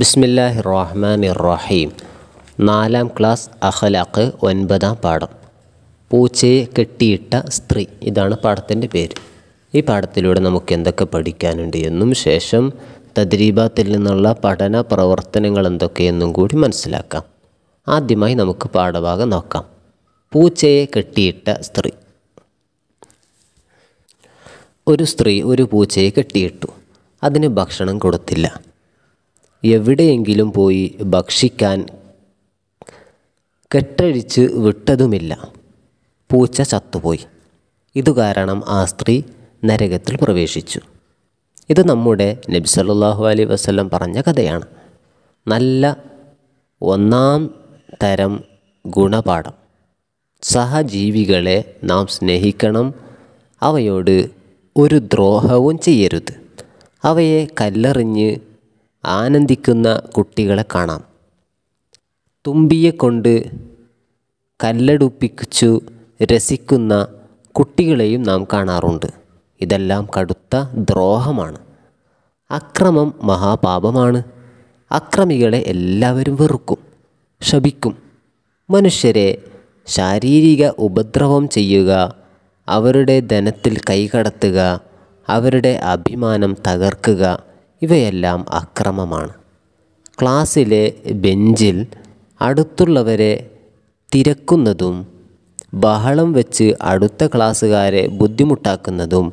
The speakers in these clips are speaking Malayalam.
ബിസ്മില്ലാഹി റഹ്മാൻ റഹീം നാലാം ക്ലാസ് അഖലാഖ് ഒൻപതാം പാഠം പൂച്ചയെ കെട്ടിയിട്ട സ്ത്രീ ഇതാണ് പാഠത്തിൻ്റെ പേര് ഈ പാഠത്തിലൂടെ നമുക്ക് എന്തൊക്കെ പഠിക്കാനുണ്ട് എന്നും ശേഷം തദ്രീബാത്തിൽ നിന്നുള്ള പഠന പ്രവർത്തനങ്ങൾ എന്തൊക്കെയെന്നും കൂടി മനസ്സിലാക്കാം ആദ്യമായി നമുക്ക് പാഠഭാഗം നോക്കാം പൂച്ചയെ കെട്ടിയിട്ട സ്ത്രീ ഒരു സ്ത്രീ ഒരു പൂച്ചയെ കെട്ടിയിട്ടു അതിന് ഭക്ഷണം കൊടുത്തില്ല എവിടെയെങ്കിലും പോയി ഭക്ഷിക്കാൻ കെട്ടഴിച്ച് വിട്ടതുമില്ല പൂച്ച ചത്തുപോയി ഇതുകാരണം ആ സ്ത്രീ നരകത്തിൽ പ്രവേശിച്ചു ഇത് നമ്മുടെ നബി അലൈ വസ്ലം പറഞ്ഞ കഥയാണ് നല്ല ഒന്നാം തരം ഗുണപാഠം സഹജീവികളെ നാം സ്നേഹിക്കണം അവയോട് ഒരു ദ്രോഹവും ചെയ്യരുത് അവയെ കല്ലെറിഞ്ഞ് ആനന്ദിക്കുന്ന കുട്ടികളെ കാണാം തുമ്പിയെ കൊണ്ട് കല്ലടുപ്പിച്ചു രസിക്കുന്ന കുട്ടികളെയും നാം കാണാറുണ്ട് ഇതെല്ലാം കടുത്ത ദ്രോഹമാണ് അക്രമം മഹാപാപമാണ് അക്രമികളെ എല്ലാവരും വെറുക്കും ശപിക്കും മനുഷ്യരെ ശാരീരിക ഉപദ്രവം ചെയ്യുക അവരുടെ ധനത്തിൽ കൈകടത്തുക അവരുടെ അഭിമാനം തകർക്കുക ഇവയെല്ലാം അക്രമമാണ് ക്ലാസ്സിലെ ബെഞ്ചിൽ അടുത്തുള്ളവരെ തിരക്കുന്നതും ബഹളം വെച്ച് അടുത്ത ക്ലാസ്സുകാരെ ബുദ്ധിമുട്ടാക്കുന്നതും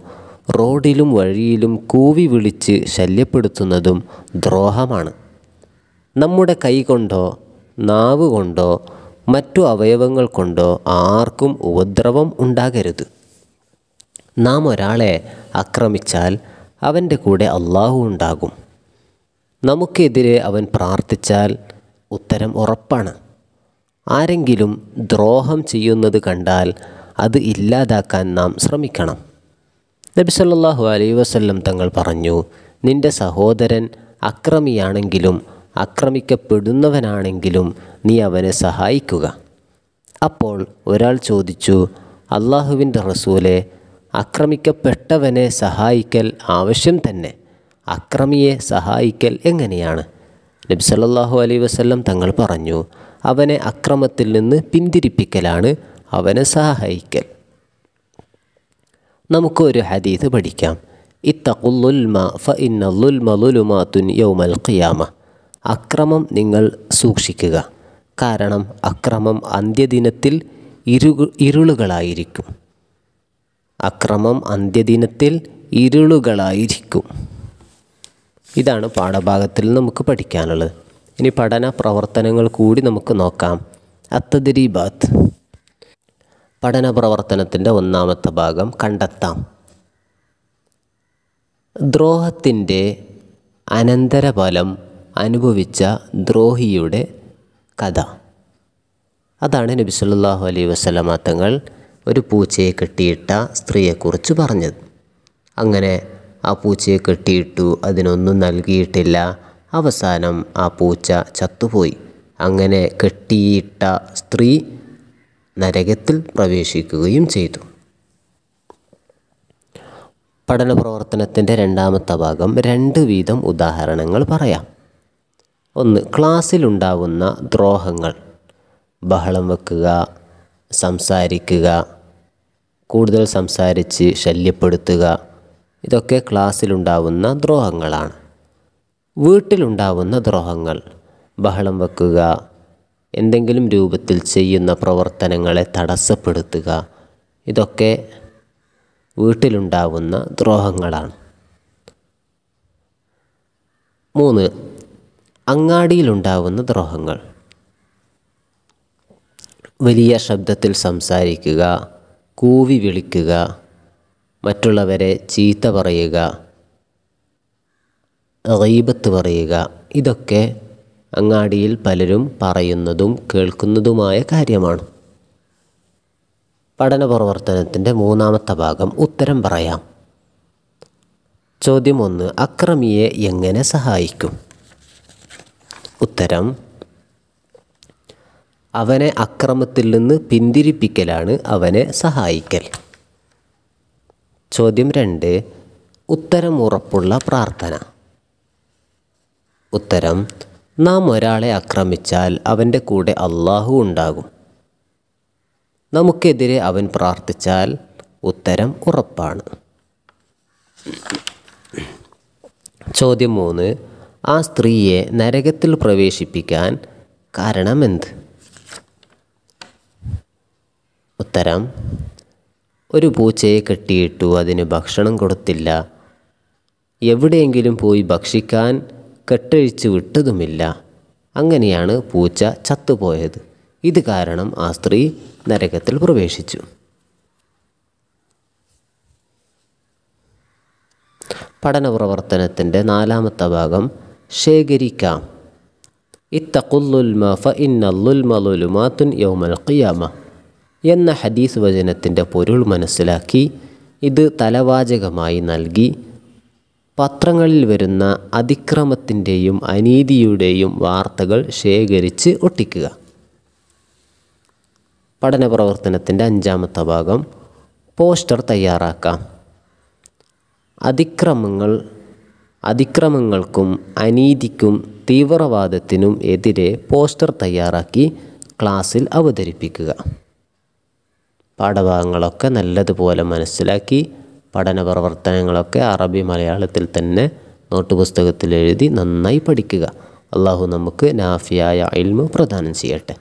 റോഡിലും വഴിയിലും കൂവി വിളിച്ച് ശല്യപ്പെടുത്തുന്നതും ദ്രോഹമാണ് നമ്മുടെ കൈകൊണ്ടോ നാവ് കൊണ്ടോ മറ്റു അവയവങ്ങൾ കൊണ്ടോ ആർക്കും ഉപദ്രവം ഉണ്ടാകരുത് നാം ഒരാളെ ആക്രമിച്ചാൽ അവൻ്റെ കൂടെ അള്ളാഹു ഉണ്ടാകും നമുക്കെതിരെ അവൻ പ്രാർത്ഥിച്ചാൽ ഉത്തരം ഉറപ്പാണ് ആരെങ്കിലും ദ്രോഹം ചെയ്യുന്നത് കണ്ടാൽ അത് ഇല്ലാതാക്കാൻ നാം ശ്രമിക്കണം നബി സല്ലാഹു അലൈ വസ്ല്ലം തങ്ങൾ പറഞ്ഞു നിന്റെ സഹോദരൻ അക്രമിയാണെങ്കിലും അക്രമിക്കപ്പെടുന്നവനാണെങ്കിലും നീ അവനെ സഹായിക്കുക അപ്പോൾ ഒരാൾ ചോദിച്ചു അള്ളാഹുവിൻ്റെ റസൂലെ ആക്രമിക്കപ്പെട്ടവനെ സഹായിക്കൽ ആവശ്യം തന്നെ അക്രമിയെ സഹായിക്കൽ എങ്ങനെയാണ് നബി സല്ലാഹു അലൈ വസ്ലം തങ്ങൾ പറഞ്ഞു അവനെ അക്രമത്തിൽ നിന്ന് പിന്തിരിപ്പിക്കലാണ് അവനെ സഹായിക്കൽ നമുക്കൊരു ഹദീത് പഠിക്കാം ഇത്തഖുല്ലുൽമ ഫ ഇന്നുൽമലുലുമാത്തുൻ യൗമൽ ഖിയാമ അക്രമം നിങ്ങൾ സൂക്ഷിക്കുക കാരണം അക്രമം അന്ത്യദിനത്തിൽ ഇരു ഇരുളുകളായിരിക്കും അക്രമം അന്ത്യദിനത്തിൽ ഇരുളുകളായിരിക്കും ഇതാണ് പാഠഭാഗത്തിൽ നമുക്ക് പഠിക്കാനുള്ളത് ഇനി പഠന പ്രവർത്തനങ്ങൾ കൂടി നമുക്ക് നോക്കാം ബാത്ത് പഠന പ്രവർത്തനത്തിൻ്റെ ഒന്നാമത്തെ ഭാഗം കണ്ടെത്താം ദ്രോഹത്തിൻ്റെ അനന്തരഫലം അനുഭവിച്ച ദ്രോഹിയുടെ കഥ അതാണ് നബിസല്ലാഹു അലൈ വസ്ലമാ തങ്ങൾ ഒരു പൂച്ചയെ കെട്ടിയിട്ട സ്ത്രീയെക്കുറിച്ച് പറഞ്ഞത് അങ്ങനെ ആ പൂച്ചയെ കെട്ടിയിട്ടു അതിനൊന്നും നൽകിയിട്ടില്ല അവസാനം ആ പൂച്ച ചത്തുപോയി അങ്ങനെ കെട്ടിയിട്ട സ്ത്രീ നരകത്തിൽ പ്രവേശിക്കുകയും ചെയ്തു പഠന പ്രവർത്തനത്തിൻ്റെ രണ്ടാമത്തെ ഭാഗം രണ്ട് വീതം ഉദാഹരണങ്ങൾ പറയാം ഒന്ന് ക്ലാസ്സിലുണ്ടാവുന്ന ദ്രോഹങ്ങൾ ബഹളം വെക്കുക സംസാരിക്കുക കൂടുതൽ സംസാരിച്ച് ശല്യപ്പെടുത്തുക ഇതൊക്കെ ക്ലാസ്സിലുണ്ടാവുന്ന ദ്രോഹങ്ങളാണ് വീട്ടിലുണ്ടാവുന്ന ദ്രോഹങ്ങൾ ബഹളം വെക്കുക എന്തെങ്കിലും രൂപത്തിൽ ചെയ്യുന്ന പ്രവർത്തനങ്ങളെ തടസ്സപ്പെടുത്തുക ഇതൊക്കെ വീട്ടിലുണ്ടാവുന്ന ദ്രോഹങ്ങളാണ് മൂന്ന് അങ്ങാടിയിലുണ്ടാവുന്ന ദ്രോഹങ്ങൾ വലിയ ശബ്ദത്തിൽ സംസാരിക്കുക കൂവി വിളിക്കുക മറ്റുള്ളവരെ ചീത്ത പറയുക റീബത്ത് പറയുക ഇതൊക്കെ അങ്ങാടിയിൽ പലരും പറയുന്നതും കേൾക്കുന്നതുമായ കാര്യമാണ് പഠന പ്രവർത്തനത്തിൻ്റെ മൂന്നാമത്തെ ഭാഗം ഉത്തരം പറയാം ചോദ്യം ഒന്ന് അക്രമിയെ എങ്ങനെ സഹായിക്കും ഉത്തരം അവനെ അക്രമത്തിൽ നിന്ന് പിന്തിരിപ്പിക്കലാണ് അവനെ സഹായിക്കൽ ചോദ്യം രണ്ട് ഉത്തരം ഉറപ്പുള്ള പ്രാർത്ഥന ഉത്തരം നാം ഒരാളെ ആക്രമിച്ചാൽ അവൻ്റെ കൂടെ അള്ളാഹു ഉണ്ടാകും നമുക്കെതിരെ അവൻ പ്രാർത്ഥിച്ചാൽ ഉത്തരം ഉറപ്പാണ് ചോദ്യം മൂന്ന് ആ സ്ത്രീയെ നരകത്തിൽ പ്രവേശിപ്പിക്കാൻ കാരണമെന്ത് ഉത്തരം ഒരു പൂച്ചയെ കെട്ടിയിട്ടു അതിന് ഭക്ഷണം കൊടുത്തില്ല എവിടെയെങ്കിലും പോയി ഭക്ഷിക്കാൻ കെട്ടഴിച്ചു വിട്ടതുമില്ല അങ്ങനെയാണ് പൂച്ച ചത്തുപോയത് ഇത് കാരണം ആ സ്ത്രീ നരകത്തിൽ പ്രവേശിച്ചു പഠന പ്രവർത്തനത്തിൻ്റെ നാലാമത്തെ ഭാഗം ശേഖരിക്കാം ഇത്തഖുല്ലുൽമ ഫ ഇന്നല്ലുൽമ ലുലുമാത്തുൻ യൗമൽ ഖിയാമ എന്ന ഹദീസ് വചനത്തിൻ്റെ പൊരുൾ മനസ്സിലാക്കി ഇത് തലവാചകമായി നൽകി പത്രങ്ങളിൽ വരുന്ന അതിക്രമത്തിൻ്റെയും അനീതിയുടെയും വാർത്തകൾ ശേഖരിച്ച് ഒട്ടിക്കുക പഠന പ്രവർത്തനത്തിൻ്റെ അഞ്ചാമത്തെ ഭാഗം പോസ്റ്റർ തയ്യാറാക്കാം അതിക്രമങ്ങൾ അതിക്രമങ്ങൾക്കും അനീതിക്കും തീവ്രവാദത്തിനും എതിരെ പോസ്റ്റർ തയ്യാറാക്കി ക്ലാസ്സിൽ അവതരിപ്പിക്കുക പാഠഭാഗങ്ങളൊക്കെ നല്ലതുപോലെ മനസ്സിലാക്കി പഠന പ്രവർത്തനങ്ങളൊക്കെ അറബി മലയാളത്തിൽ തന്നെ നോട്ട് പുസ്തകത്തിൽ എഴുതി നന്നായി പഠിക്കുക അള്ളാഹു നമുക്ക് നാഫിയായ ഇൽമു പ്രദാനം ചെയ്യട്ടെ